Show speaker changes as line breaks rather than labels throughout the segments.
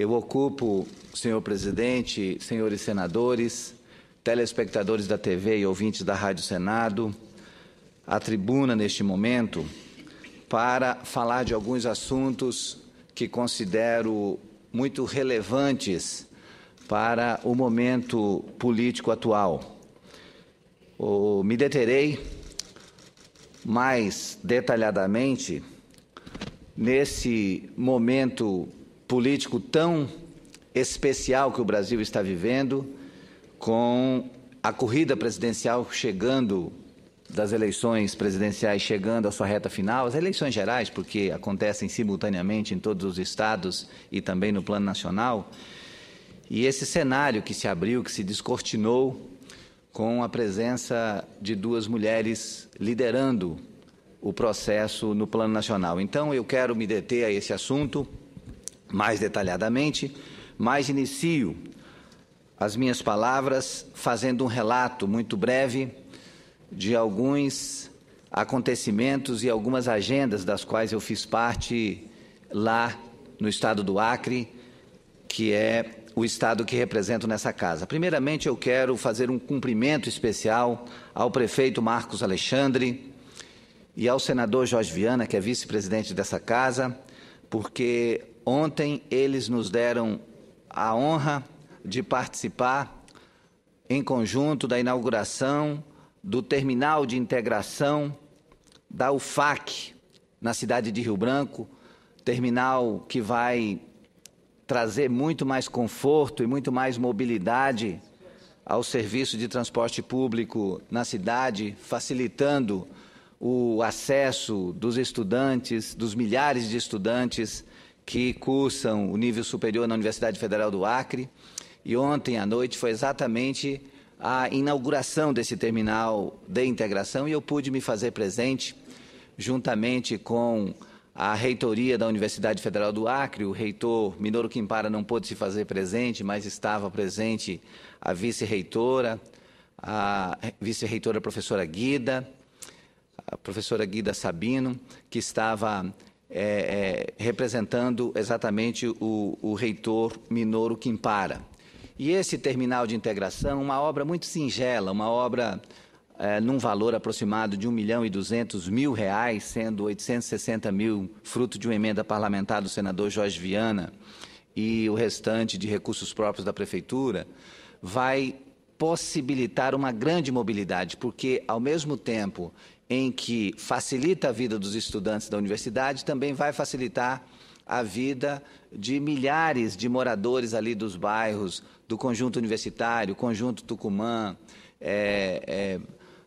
Eu ocupo, senhor presidente, senhores senadores, telespectadores da TV e ouvintes da Rádio Senado, a tribuna neste momento para falar de alguns assuntos que considero muito relevantes para o momento político atual. me deterei mais detalhadamente nesse momento político tão especial que o Brasil está vivendo, com a corrida presidencial chegando, das eleições presidenciais chegando à sua reta final, as eleições gerais, porque acontecem simultaneamente em todos os estados e também no plano nacional, e esse cenário que se abriu, que se descortinou, com a presença de duas mulheres liderando o processo no plano nacional. Então, eu quero me deter a esse assunto mais detalhadamente, mas inicio as minhas palavras fazendo um relato muito breve de alguns acontecimentos e algumas agendas das quais eu fiz parte lá no estado do Acre, que é o estado que represento nessa casa. Primeiramente, eu quero fazer um cumprimento especial ao prefeito Marcos Alexandre e ao senador Jorge Viana, que é vice-presidente dessa casa, porque Ontem eles nos deram a honra de participar em conjunto da inauguração do terminal de integração da UFAC na cidade de Rio Branco, terminal que vai trazer muito mais conforto e muito mais mobilidade ao serviço de transporte público na cidade, facilitando o acesso dos estudantes, dos milhares de estudantes que cursam o nível superior na Universidade Federal do Acre. E ontem à noite foi exatamente a inauguração desse terminal de integração e eu pude me fazer presente juntamente com a reitoria da Universidade Federal do Acre, o reitor Minoro Quimpara não pôde se fazer presente, mas estava presente a vice-reitora, a vice-reitora professora Guida, a professora Guida Sabino, que estava é, é, representando exatamente o, o reitor Minoro Kimpara. E esse terminal de integração, uma obra muito singela, uma obra é, num valor aproximado de 1 milhão e 200 mil reais, sendo 860 mil fruto de uma emenda parlamentar do senador Jorge Viana e o restante de recursos próprios da prefeitura, vai possibilitar uma grande mobilidade, porque ao mesmo tempo em que facilita a vida dos estudantes da universidade, também vai facilitar a vida de milhares de moradores ali dos bairros, do conjunto universitário, conjunto Tucumã, é, é,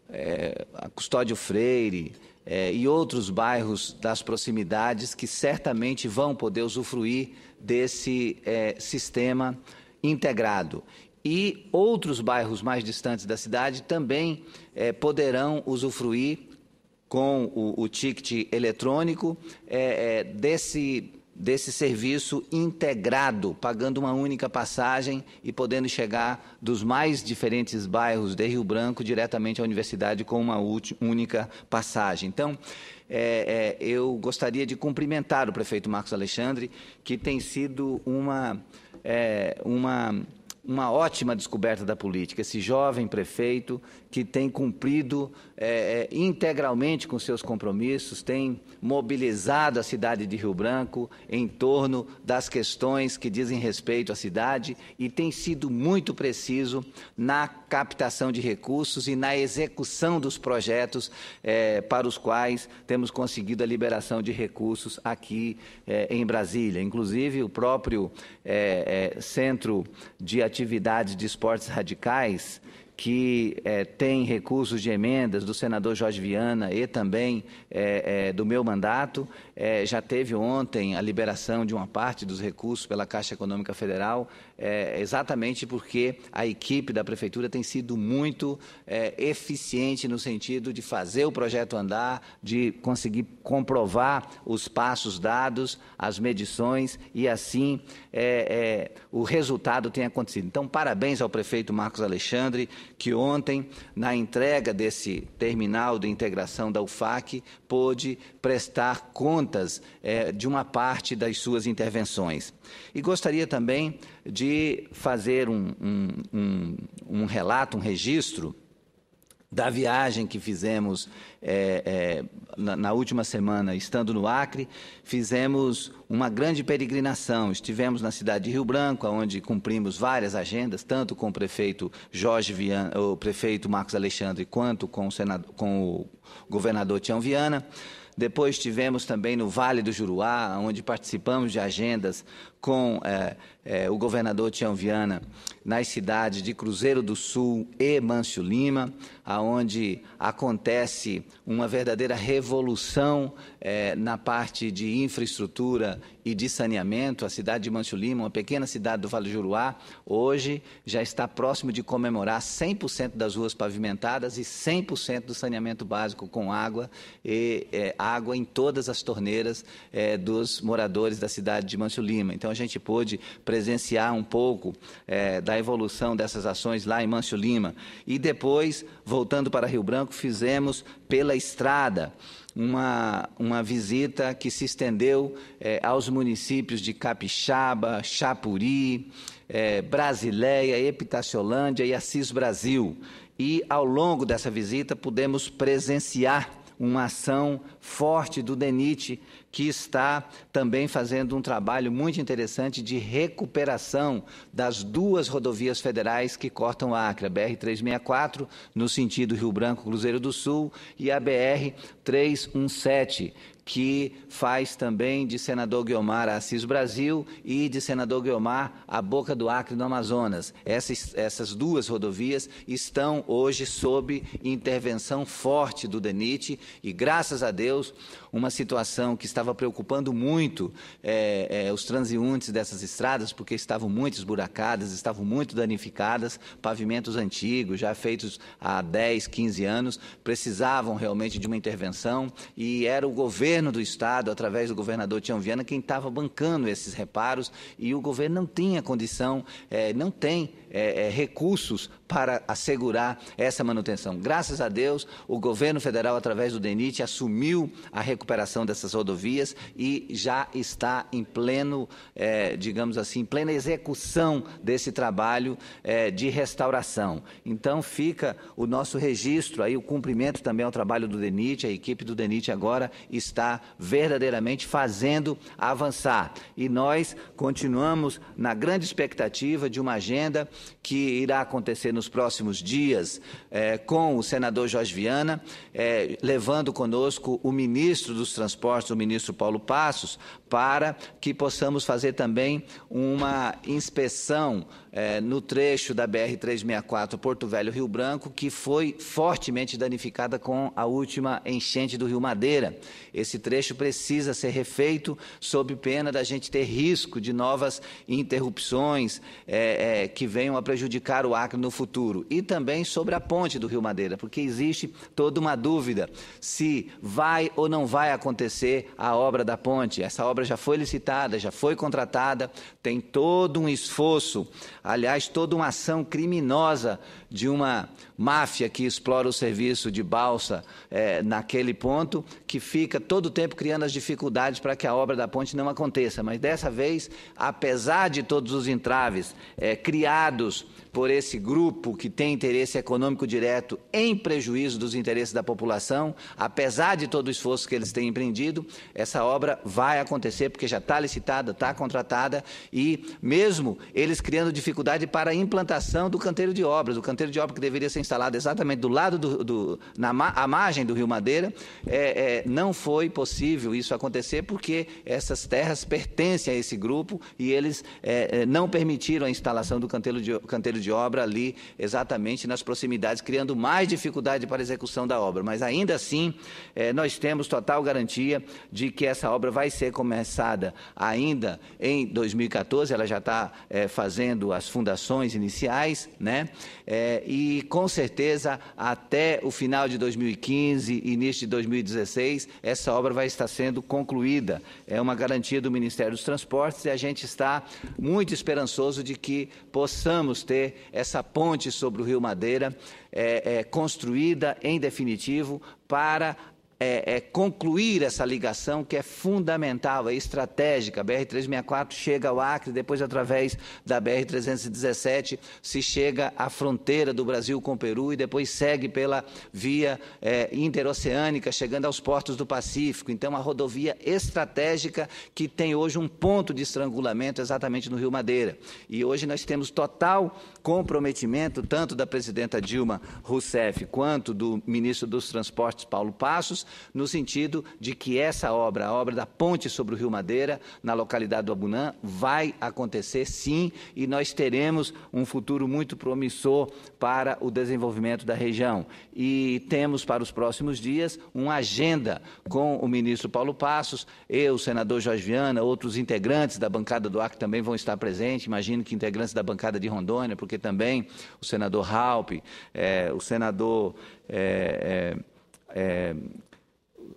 é, a Custódio Freire é, e outros bairros das proximidades que certamente vão poder usufruir desse é, sistema integrado e outros bairros mais distantes da cidade também é, poderão usufruir com o, o ticket eletrônico é, é, desse desse serviço integrado, pagando uma única passagem e podendo chegar dos mais diferentes bairros de Rio Branco diretamente à universidade com uma única passagem. Então, é, é, eu gostaria de cumprimentar o prefeito Marcos Alexandre, que tem sido uma, é, uma uma ótima descoberta da política, esse jovem prefeito que tem cumprido é, é, integralmente com seus compromissos, tem mobilizado a cidade de Rio Branco em torno das questões que dizem respeito à cidade e tem sido muito preciso na captação de recursos e na execução dos projetos é, para os quais temos conseguido a liberação de recursos aqui é, em Brasília. Inclusive, o próprio é, é, Centro de Atividade atividades de esportes radicais, que é, eh, tem recursos de emendas do senador Jorge Viana e também é, é, do meu mandato, é, já teve ontem a liberação de uma parte dos recursos pela Caixa Econômica Federal, é, exatamente porque a equipe da Prefeitura tem sido muito é, eficiente no sentido de fazer o projeto andar, de conseguir comprovar os passos dados, as medições e assim é, é, o resultado tem acontecido. Então, parabéns ao prefeito Marcos Alexandre, que ontem, na entrega desse terminal de integração da UFAC, pôde prestar conta contas é, de uma parte das suas intervenções. E gostaria também de fazer um, um, um, um relato, um registro da viagem que fizemos é, é, na, na, última semana, estando no Acre, fizemos uma grande peregrinação. Estivemos na cidade de Rio Branco, onde cumprimos várias agendas, tanto com o prefeito Jorge Viana, o prefeito Marcos Alexandre, quanto com o, senador, com o governador Tião Viana. Depois tivemos também no Vale do Juruá, onde participamos de agendas com é, é, o governador Tião Viana nas cidades de Cruzeiro do Sul e Mâncio Lima, aonde acontece uma verdadeira revolução é, na parte de infraestrutura e de saneamento. A cidade de Mâncio Lima, uma pequena cidade do Vale do Juruá, hoje já está próximo de comemorar 100% das ruas pavimentadas e 100% do saneamento básico com água e água em todas as torneiras dos moradores da cidade de Mâncio Lima. Então a gente pôde presenciar um pouco é, da evolução dessas ações lá em Mancho Lima. E depois, voltando para Rio Branco, fizemos pela estrada uma, uma visita que se estendeu é, aos municípios de Capixaba, Chapuri, é, Brasileia, Epitaciolândia e Assis Brasil. E ao longo dessa visita pudemos presenciar uma ação forte do DENIT, que está também fazendo um trabalho muito interessante de recuperação das duas rodovias federais que cortam a Acre, a BR-364, no sentido Rio Branco-Cruzeiro do Sul, e a BR-317, que faz também de senador Guiomar a Assis Brasil e de senador Guiomar a Boca do Acre no Amazonas. Essas, essas duas rodovias estão hoje sob intervenção forte do DENIT e, graças a Deus, Deus, uma situação que estava preocupando muito é, é, os transeuntes dessas estradas, porque estavam muito esburacadas, estavam muito danificadas, pavimentos antigos, já feitos há 10, 15 anos, precisavam realmente de uma intervenção e era o governo do Estado, através do governador Tião Viana, quem estava bancando esses reparos e o governo não tinha condição, é, não tem é, é, recursos para assegurar essa manutenção. Graças a Deus, o governo federal, através do DENIT, assumiu a recuperação dessas rodovias e já está em pleno, é, digamos assim, plena execução desse trabalho é, de restauração. Então, fica o nosso registro aí, o cumprimento também ao trabalho do DENIT, a equipe do DENIT agora está verdadeiramente fazendo avançar. E nós continuamos na grande expectativa de uma agenda que irá acontecer nos nos próximos dias é, com o senador Jorge Viana, é, levando conosco o ministro dos Transportes, o ministro Paulo Passos, para que possamos fazer também uma inspeção é, no trecho da BR-364 Porto Velho Rio Branco, que foi fortemente danificada com a última enchente do Rio Madeira. Esse trecho precisa ser refeito sob pena da gente ter risco de novas interrupções é, é, que venham a prejudicar o Acre no futuro. E também sobre a ponte do Rio Madeira, porque existe toda uma dúvida se vai ou não vai acontecer a obra da ponte. Essa obra já foi licitada, já foi contratada, tem todo um esforço aliás, toda uma ação criminosa de uma máfia que explora o serviço de balsa é, naquele ponto, que fica todo o tempo criando as dificuldades para que a obra da ponte não aconteça. Mas dessa vez, apesar de todos os entraves é, criados por esse grupo que tem interesse econômico direto em prejuízo dos interesses da população, apesar de todo o esforço que eles têm empreendido, essa obra vai acontecer porque já está licitada, está contratada e mesmo eles criando dificuldades dificuldade para a implantação do canteiro de obras. O canteiro de obras que deveria ser instalado exatamente do lado do, do na à margem do Rio Madeira, é, é, não foi possível isso acontecer porque essas terras pertencem a esse grupo e eles é, é, não permitiram a instalação do canteiro de, canteiro de obra ali exatamente nas proximidades, criando mais dificuldade para a execução da obra. Mas ainda assim, é, nós temos total garantia de que essa obra vai ser começada ainda em 2014. Ela já está é, fazendo a as fundações iniciais, né? É, e com certeza até o final de 2015, início de 2016, essa obra vai estar sendo concluída. É uma garantia do Ministério dos Transportes e a gente está muito esperançoso de que possamos ter essa ponte sobre o Rio Madeira é, é, construída em definitivo para é, é, concluir essa ligação que é fundamental, é estratégica. A BR-364 chega ao Acre, depois, através da BR-317, se chega à fronteira do Brasil com o Peru e depois segue pela via é, interoceânica, chegando aos portos do Pacífico. Então, a rodovia estratégica que tem hoje um ponto de estrangulamento exatamente no Rio Madeira. E hoje nós temos total comprometimento, tanto da presidenta Dilma Rousseff quanto do ministro dos Transportes, Paulo Passos, no sentido de que essa obra, a obra da ponte sobre o Rio Madeira, na localidade do Abunã, vai acontecer sim e nós teremos um futuro muito promissor para o desenvolvimento da região. E temos para os próximos dias uma agenda com o ministro Paulo Passos, eu, o senador Jorge Viana, outros integrantes da bancada do Acre também vão estar presentes, imagino que integrantes da bancada de Rondônia, porque também o senador Halpe, eh, é, o senador. É, é,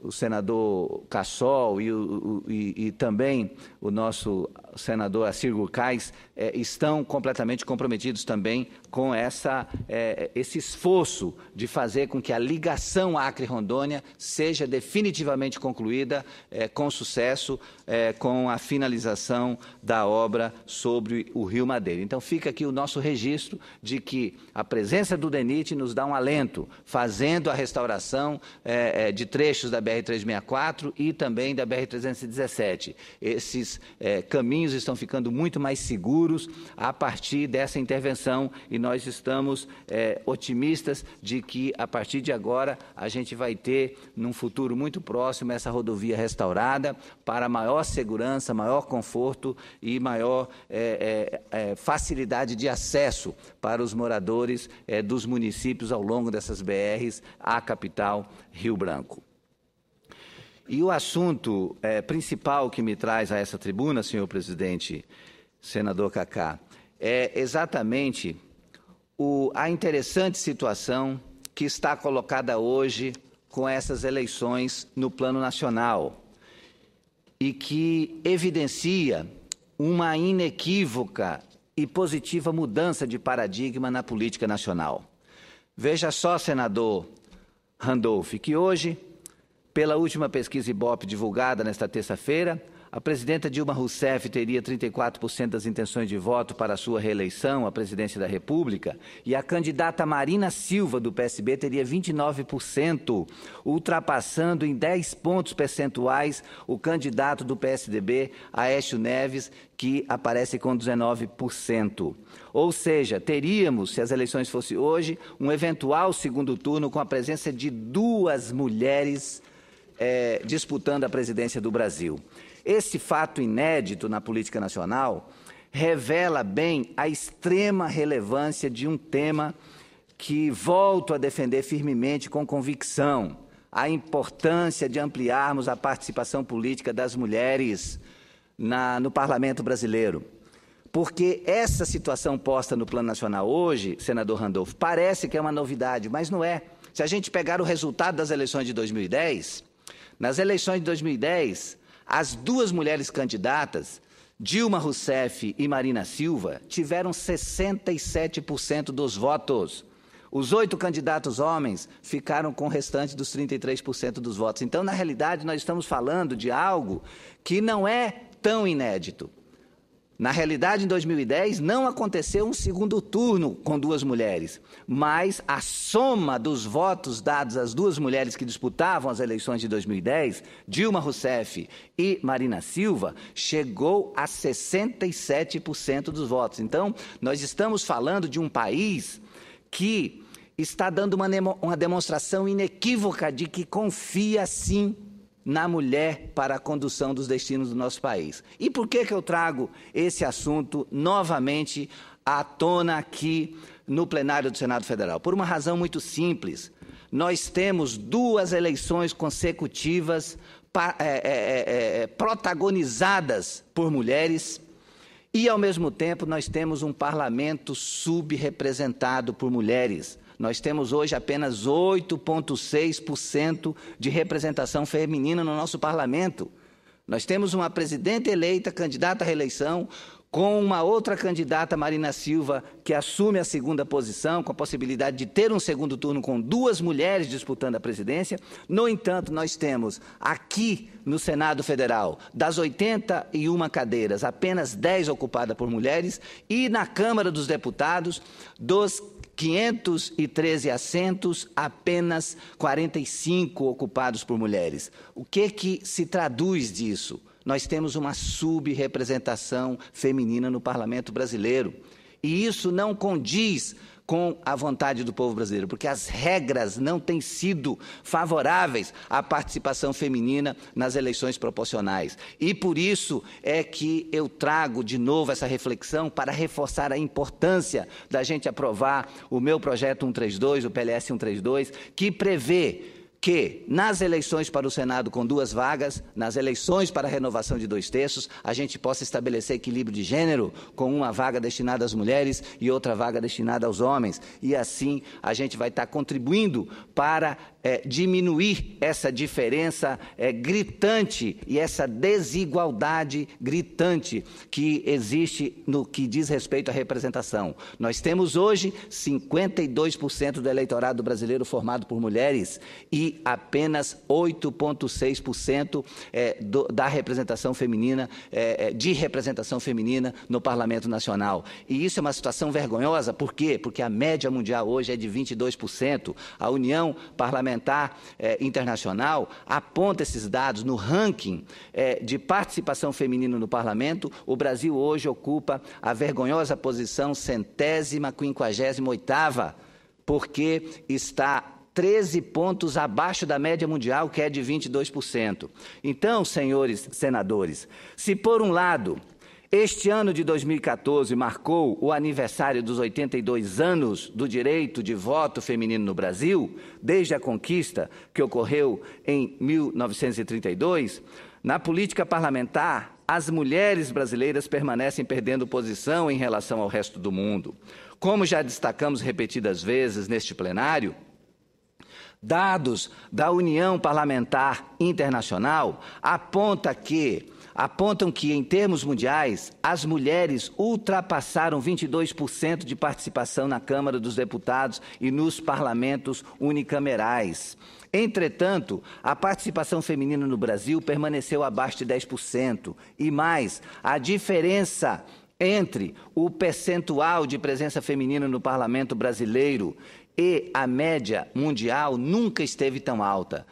o senador Cassol e, o, e, e também o nosso senador Assirgo Cais, é, estão completamente comprometidos também com essa, é, esse esforço de fazer com que a ligação Acre-Rondônia seja definitivamente concluída é, com sucesso, com a finalização da obra sobre o Rio Madeira. Então, fica aqui o nosso registro de que a presença do DENIT nos dá um alento, fazendo a restauração de trechos da BR-364 e também da BR-317. Esses caminhos caminhos estão ficando muito mais seguros a partir dessa intervenção e nós estamos é, otimistas de que, a partir de agora, a gente vai ter, num futuro muito próximo, essa rodovia restaurada para maior segurança, maior conforto e maior é, é, é facilidade de acesso para os moradores é, dos municípios ao longo dessas BRs à capital Rio Branco. E o assunto é, principal que me traz a essa tribuna, senhor presidente, senador Cacá, é exatamente o, a interessante situação que está colocada hoje com essas eleições no plano nacional e que evidencia uma inequívoca e positiva mudança de paradigma na política nacional. Veja só, senador Randolph, que hoje pela última pesquisa Ibope divulgada nesta terça-feira, a presidenta Dilma Rousseff teria 34% das intenções de voto para sua reeleição à presidência da República e a candidata Marina Silva, do PSB, teria 29%, ultrapassando em 10 pontos percentuais o candidato do PSDB, Aécio Neves, que aparece com 19%. Ou seja, teríamos, se as eleições fossem hoje, um eventual segundo turno com a presença de duas mulheres é, disputando a presidência do Brasil. Esse fato inédito na política nacional revela bem a extrema relevância de um tema que volto a defender firmemente com convicção a importância de ampliarmos a participação política das mulheres na, no parlamento brasileiro. Porque essa situação posta no Plano Nacional hoje, senador Randolfo, parece que é uma novidade, mas não é. Se a gente pegar o resultado das eleições de 2010, nas eleições de 2010, as duas mulheres candidatas, Dilma Rousseff e Marina Silva, tiveram 67% dos votos. Os oito candidatos homens ficaram com o restante dos 33% dos votos. Então, na realidade, nós estamos falando de algo que não é tão inédito. Na realidade, em 2010, não aconteceu um segundo turno com duas mulheres, mas a soma dos votos dados às duas mulheres que disputavam as eleições de 2010, Dilma Rousseff e Marina Silva, chegou a 67% dos votos. Então, nós estamos falando de um país que está dando uma, uma demonstração inequívoca de que confia sim na mulher para a condução dos destinos do nosso país. E por que, que eu trago esse assunto novamente à tona aqui no plenário do Senado Federal? Por uma razão muito simples. Nós temos duas eleições consecutivas é é, é, é, é, protagonizadas por mulheres e, ao mesmo tempo, nós temos um parlamento subrepresentado por mulheres. Nós temos hoje apenas 8,6% de representação feminina no nosso parlamento. Nós temos uma presidenta eleita, candidata à reeleição, com uma outra candidata, Marina Silva, que assume a segunda posição, com a possibilidade de ter um segundo turno com duas mulheres disputando a presidência. No entanto, nós temos aqui no Senado Federal, das 81 cadeiras, apenas 10 ocupadas por mulheres, e na Câmara dos Deputados, dos 513 assentos, apenas 45 ocupados por mulheres. O que que se traduz disso? Nós temos uma subrepresentação feminina no parlamento brasileiro. E isso não condiz com a vontade do povo brasileiro, porque as regras não têm sido favoráveis à participação feminina nas eleições proporcionais. E por isso é que eu trago de novo essa reflexão para reforçar a importância da gente aprovar o meu projeto 132, o PLS 132, que prevê que nas eleições para o Senado com duas vagas, nas eleições para a renovação de dois terços, a gente possa estabelecer equilíbrio de gênero, com uma vaga destinada às mulheres e outra vaga destinada aos homens. E assim a gente vai estar contribuindo para é, diminuir essa diferença é, gritante e essa desigualdade gritante que existe no que diz respeito à representação. Nós temos hoje 52% do eleitorado brasileiro formado por mulheres e apenas 8,6% é, eh, da representação feminina, é, de representação feminina no Parlamento Nacional. E isso é uma situação vergonhosa, por quê? Porque a média mundial hoje é de 22%. A União Parlamentar é, Internacional aponta esses dados no ranking de participação feminina no Parlamento. O Brasil hoje ocupa a vergonhosa posição centésima, quinquagésima oitava, porque está 13 pontos abaixo da média mundial, que é de 22%. Então, senhores senadores, se por um lado este ano de 2014 marcou o aniversário dos 82 anos do direito de voto feminino no Brasil, desde a conquista que ocorreu em 1932. Na política parlamentar, as mulheres brasileiras permanecem perdendo posição em relação ao resto do mundo. Como já destacamos repetidas vezes neste plenário, Dados da União Parlamentar Internacional aponta que, apontam que, em termos mundiais, as mulheres ultrapassaram 22% de participação na Câmara dos Deputados e nos parlamentos unicamerais. Entretanto, a participação feminina no Brasil permaneceu abaixo de 10%. E mais, a diferença entre o percentual de presença feminina no parlamento brasileiro e a média mundial nunca esteve tão alta.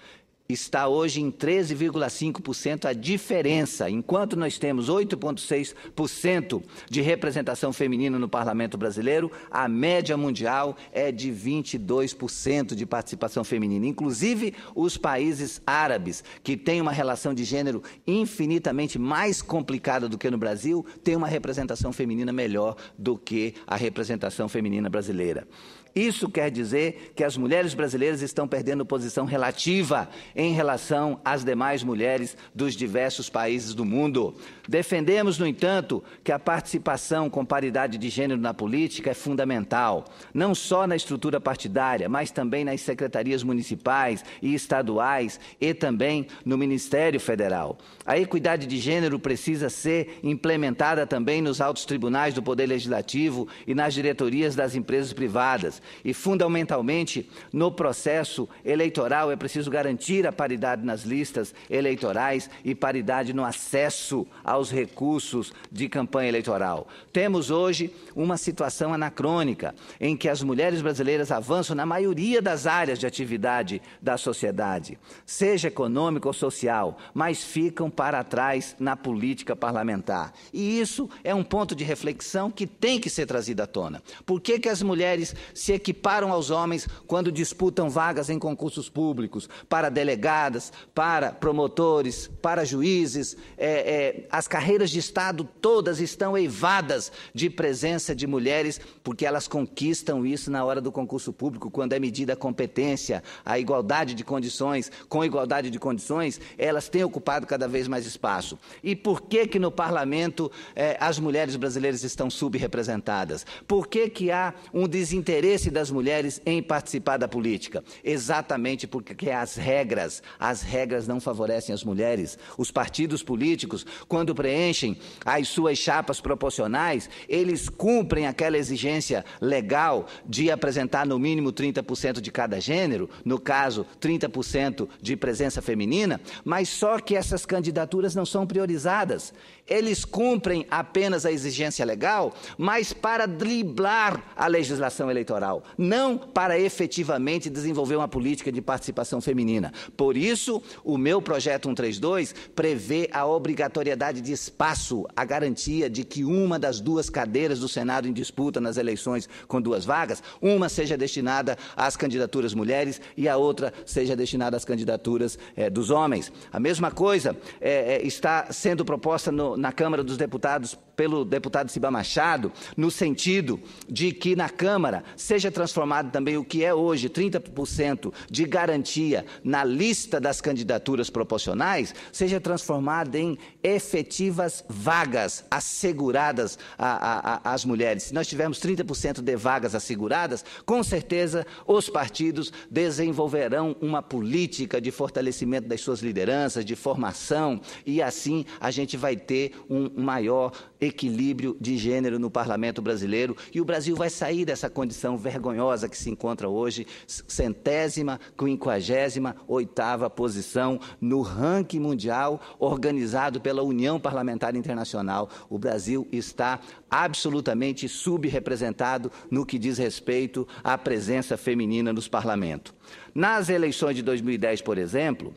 Está hoje em 13,5% a diferença, enquanto nós temos 8,6% de representação feminina no parlamento brasileiro, a média mundial é de 22% de participação feminina. Inclusive os países árabes, que têm uma relação de gênero infinitamente mais complicada do que no Brasil, têm uma representação feminina melhor do que a representação feminina brasileira. Isso quer dizer que as mulheres brasileiras estão perdendo posição relativa em relação às demais mulheres dos diversos países do mundo. Defendemos, no entanto, que a participação com paridade de gênero na política é fundamental, não só na estrutura partidária, mas também nas secretarias municipais e estaduais e também no Ministério Federal. A equidade de gênero precisa ser implementada também nos altos tribunais do Poder Legislativo e nas diretorias das empresas privadas e, fundamentalmente, no processo eleitoral é preciso garantir a paridade nas listas eleitorais e paridade no acesso aos recursos de campanha eleitoral. Temos hoje uma situação anacrônica em que as mulheres brasileiras avançam na maioria das áreas de atividade da sociedade, seja econômica ou social, mas ficam para trás na política parlamentar. E isso é um ponto de reflexão que tem que ser trazido à tona. Por que, que as mulheres se equiparam aos homens quando disputam vagas em concursos públicos para delegadas, para promotores, para juízes. É, é, as carreiras de Estado todas estão eivadas de presença de mulheres, porque elas conquistam isso na hora do concurso público, quando é medida a competência, a igualdade de condições. Com igualdade de condições, elas têm ocupado cada vez mais espaço. E por que que no parlamento é, as mulheres brasileiras estão subrepresentadas? Por que que há um desinteresse interesse das mulheres em participar da política? Exatamente porque as regras, as regras não favorecem as mulheres. Os partidos políticos, quando preenchem as suas chapas proporcionais, eles cumprem aquela exigência legal de apresentar no mínimo 30% de cada gênero, no caso, 30% de presença feminina, mas só que essas candidaturas não são priorizadas. Eles cumprem apenas a exigência legal, mas para driblar a legislação eleitoral não para efetivamente desenvolver uma política de participação feminina. Por isso, o meu projeto 132 prevê a obrigatoriedade de espaço, a garantia de que uma das duas cadeiras do Senado em disputa nas eleições com duas vagas, uma seja destinada às candidaturas mulheres e a outra seja destinada às candidaturas é, dos homens. A mesma coisa é, é, está sendo proposta no, na Câmara dos Deputados pelo deputado Ciba Machado, no sentido de que na Câmara seja transformado também o que é hoje 30% de garantia na lista das candidaturas proporcionais, seja transformado em efetivas vagas asseguradas às mulheres. Se nós tivermos 30% de vagas asseguradas, com certeza os partidos desenvolverão uma política de fortalecimento das suas lideranças, de formação, e assim a gente vai ter um maior equilíbrio de gênero no parlamento brasileiro e o Brasil vai sair dessa condição vergonhosa que se encontra hoje, centésima, quinquagésima, oitava posição no ranking mundial organizado pela União Parlamentar Internacional. O Brasil está absolutamente subrepresentado no que diz respeito à presença feminina nos parlamentos. Nas eleições de 2010, por exemplo,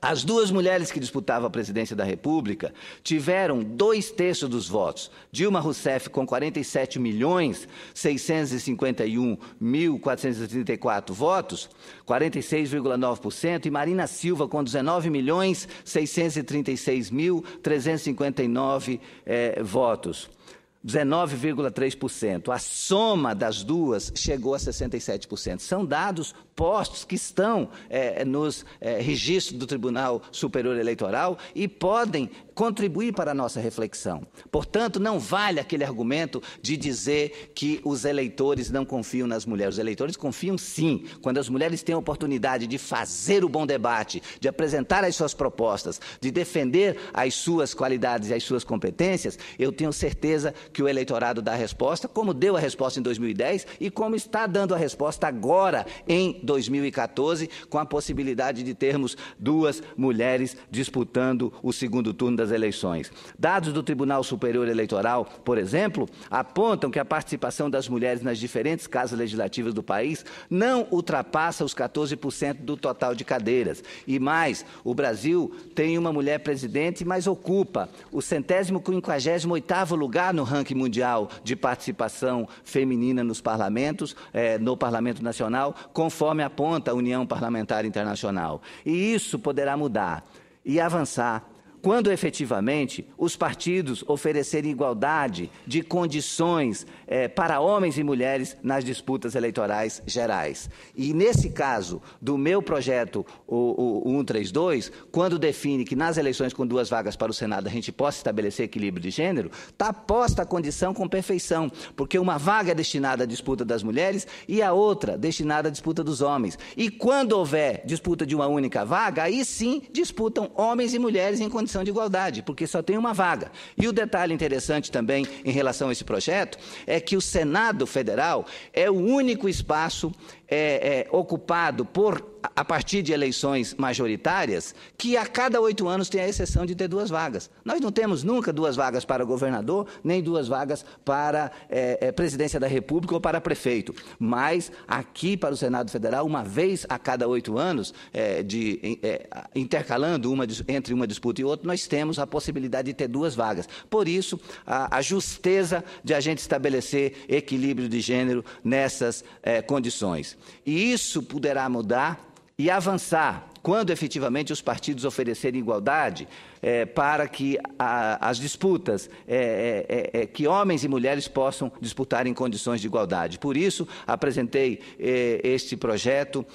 as duas mulheres que disputavam a presidência da República tiveram dois terços dos votos. Dilma Rousseff com 47 milhões 651 mil 434 votos, 46,9%, e Marina Silva com 19 milhões 636 mil 359 eh, votos. 19,3%. A soma das duas chegou a 67%. São dados postos que estão é, nos é, registros do Tribunal Superior Eleitoral e podem contribuir para a nossa reflexão. Portanto, não vale aquele argumento de dizer que os eleitores não confiam nas mulheres. Os eleitores confiam sim, quando as mulheres têm a oportunidade de fazer o bom debate, de apresentar as suas propostas, de defender as suas qualidades e as suas competências, eu tenho certeza que o eleitorado dá a resposta, como deu a resposta em 2010 e como está dando a resposta agora em 2014, com a possibilidade de termos duas mulheres disputando o segundo turno das eleições. Dados do Tribunal Superior Eleitoral, por exemplo, apontam que a participação das mulheres nas diferentes casas legislativas do país não ultrapassa os 14% do total de cadeiras. E mais, o Brasil tem uma mulher presidente, mas ocupa o centésimo quinquagésimo oitavo lugar no ranking mundial de participação feminina nos parlamentos, eh, no Parlamento Nacional, conforme conforme aponta a União Parlamentar Internacional. E isso poderá mudar e avançar quando efetivamente os partidos oferecerem igualdade de condições eh, para homens e mulheres nas disputas eleitorais gerais. E nesse caso do meu projeto, o, o, o 132, quando define que nas eleições com duas vagas para o Senado a gente possa estabelecer equilíbrio de gênero, está posta a condição com perfeição, porque uma vaga é destinada à disputa das mulheres e a outra destinada à disputa dos homens. E quando houver disputa de uma única vaga, aí sim disputam homens e mulheres em condições condição de igualdade, porque só tem uma vaga. E o detalhe interessante também em relação a esse projeto é que o Senado Federal é o único espaço é, é, ocupado por a partir de eleições majoritárias, que a cada oito anos tem a exceção de ter duas vagas. Nós não temos nunca duas vagas para governador, nem duas vagas para é, é presidência da República ou para prefeito. Mas aqui para o Senado Federal, uma vez a cada oito anos, é, de, é, intercalando uma, entre uma disputa e outra, nós temos a possibilidade de ter duas vagas. Por isso, a, a justeza de a gente estabelecer equilíbrio de gênero nessas é, condições. E isso poderá mudar e avançar quando efetivamente os partidos oferecerem igualdade é, para que a, as disputas, é, é, que homens e mulheres possam disputar em condições de igualdade. Por isso, apresentei este projeto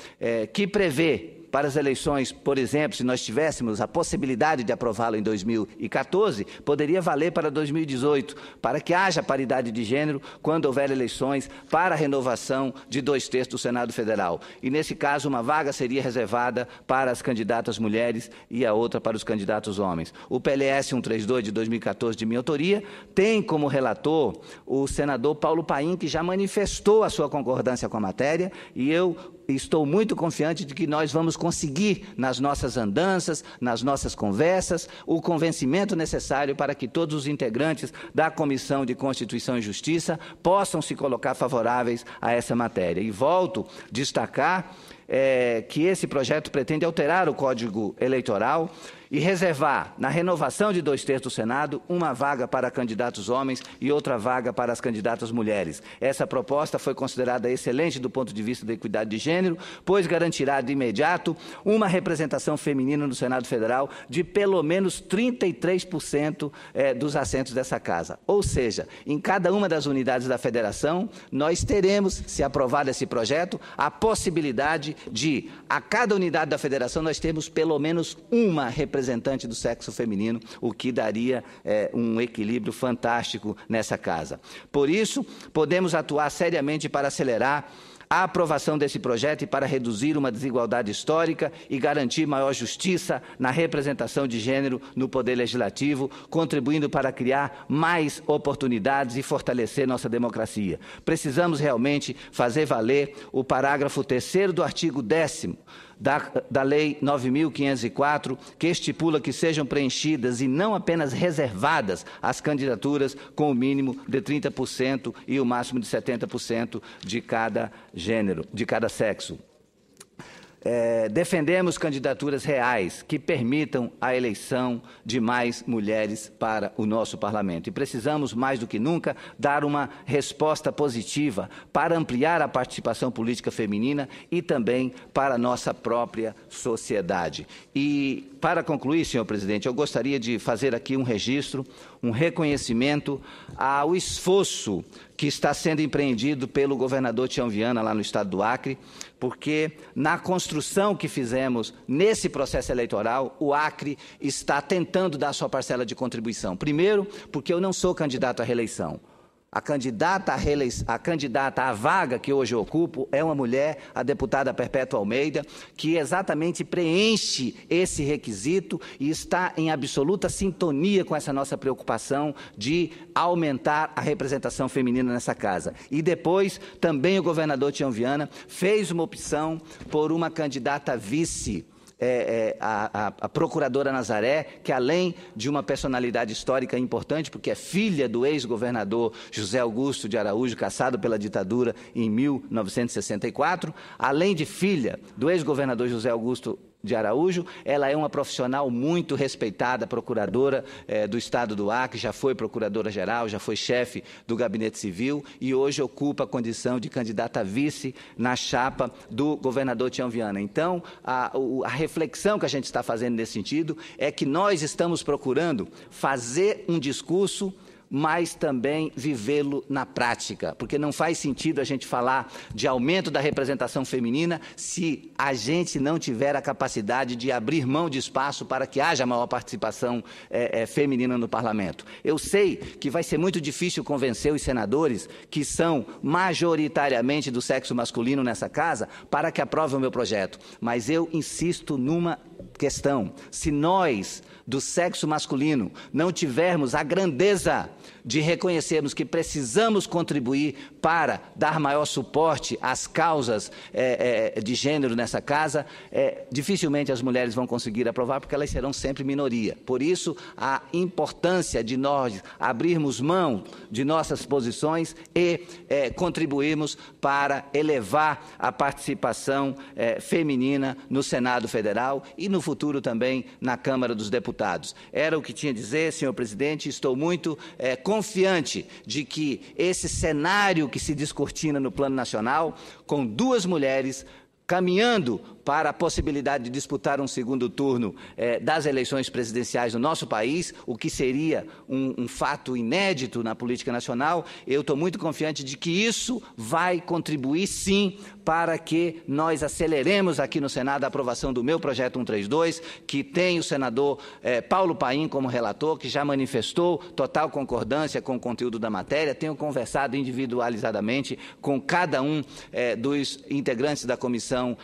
que prevê para as eleições, por exemplo, se nós tivéssemos a possibilidade de aprová-lo em 2014, poderia valer para 2018, para que haja paridade de gênero quando houver eleições para a renovação de dois terços do Senado Federal. E nesse caso, uma vaga seria reservada para as candidatas mulheres e a outra para os candidatos homens. O PLS 132 de 2014, de minha autoria, tem como relator o senador Paulo Paim, que já manifestou a sua concordância com a matéria, e eu estou muito confiante de que nós vamos conseguir, nas nossas andanças, nas nossas conversas, o convencimento necessário para que todos os integrantes da Comissão de Constituição e Justiça possam se colocar favoráveis a essa matéria. E volto a destacar é, que esse projeto pretende alterar o Código Eleitoral e reservar, na renovação de dois terços do Senado, uma vaga para candidatos homens e outra vaga para as candidatas mulheres. Essa proposta foi considerada excelente do ponto de vista da equidade de gênero, pois garantirá de imediato uma representação feminina no Senado Federal de pelo menos 33% eh, dos assentos dessa casa. Ou seja, em cada uma das unidades da federação, nós teremos, se aprovado esse projeto, a possibilidade de, a cada unidade da federação, nós termos pelo menos uma representação representante do sexo feminino, o que daria é, um equilíbrio fantástico nessa casa. Por isso, podemos atuar seriamente para acelerar a aprovação desse projeto e para reduzir uma desigualdade histórica e garantir maior justiça na representação de gênero no Poder Legislativo, contribuindo para criar mais oportunidades e fortalecer nossa democracia. Precisamos realmente fazer valer o parágrafo terceiro do artigo décimo da, da Lei 9.504, que estipula que sejam preenchidas e não apenas reservadas as candidaturas com o mínimo de 30% e o máximo de 70% de cada gênero, de cada sexo. É, defendemos candidaturas reais que permitam a eleição de mais mulheres para o nosso parlamento. E precisamos, mais do que nunca, dar uma resposta positiva para ampliar a participação política feminina e também para a nossa própria sociedade. E, para concluir, senhor presidente, eu gostaria de fazer aqui um registro, um reconhecimento ao esforço que está sendo empreendido pelo governador Tião Viana lá no estado do Acre, porque na construção que fizemos nesse processo eleitoral, o Acre está tentando dar sua parcela de contribuição. Primeiro, porque eu não sou candidato à reeleição. A candidata à, reeleição, a candidata à vaga que hoje ocupo é uma mulher, a deputada Perpétua Almeida, que exatamente preenche esse requisito e está em absoluta sintonia com essa nossa preocupação de aumentar a representação feminina nessa casa. E depois, também o governador Tião Viana fez uma opção por uma candidata vice é, é, a, a, a procuradora Nazaré, que além de uma personalidade histórica importante, porque é filha do ex-governador José Augusto de Araújo, caçado pela ditadura em 1964, além de filha do ex-governador José Augusto de Araújo. Ela é uma profissional muito respeitada, procuradora eh, do Estado do Acre, já foi procuradora-geral, já foi chefe do Gabinete Civil e hoje ocupa a condição de candidata a vice na chapa do governador Tião Viana. Então, a, a reflexão que a gente está fazendo nesse sentido é que nós estamos procurando fazer um discurso mas também vivê-lo na prática, porque não faz sentido a gente falar de aumento da representação feminina se a gente não tiver a capacidade de abrir mão de espaço para que haja maior participação é, é, feminina no parlamento. Eu sei que vai ser muito difícil convencer os senadores, que são majoritariamente do sexo masculino nessa casa, para que aprovem o meu projeto, mas eu insisto numa questão. Se nós, do sexo masculino, não tivermos a grandeza de reconhecermos que precisamos contribuir para dar maior suporte às causas é, é, de gênero nessa casa, é, dificilmente as mulheres vão conseguir aprovar, porque elas serão sempre minoria. Por isso, a importância de nós abrirmos mão de nossas posições e é, contribuirmos para elevar a participação é, feminina no Senado Federal e no futuro também na Câmara dos Deputados. Era o que tinha a dizer, senhor presidente. Estou muito é, confiante de que esse cenário que se descortina no Plano Nacional, com duas mulheres caminhando para a possibilidade de disputar um segundo turno eh, das eleições presidenciais no nosso país, o que seria um, um fato inédito na política nacional. Eu estou muito confiante de que isso vai contribuir, sim, para que nós aceleremos aqui no Senado a aprovação do meu projeto 132, que tem o senador eh, Paulo Paim como relator, que já manifestou total concordância com o conteúdo da matéria. Tenho conversado individualizadamente com cada um eh, dos integrantes da Comissão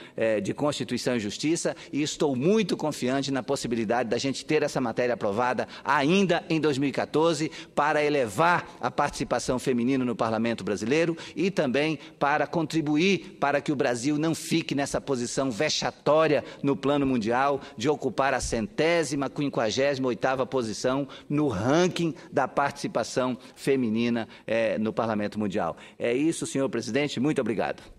de Contas Constituição e Justiça e estou muito confiante na possibilidade da gente ter essa matéria aprovada ainda em 2014 para elevar a participação feminina no Parlamento brasileiro e também para contribuir para que o Brasil não fique nessa posição vexatória no plano mundial de ocupar a centésima, quinquagésima, oitava posição no ranking da participação feminina eh, no Parlamento Mundial. É isso, senhor presidente. Muito obrigado.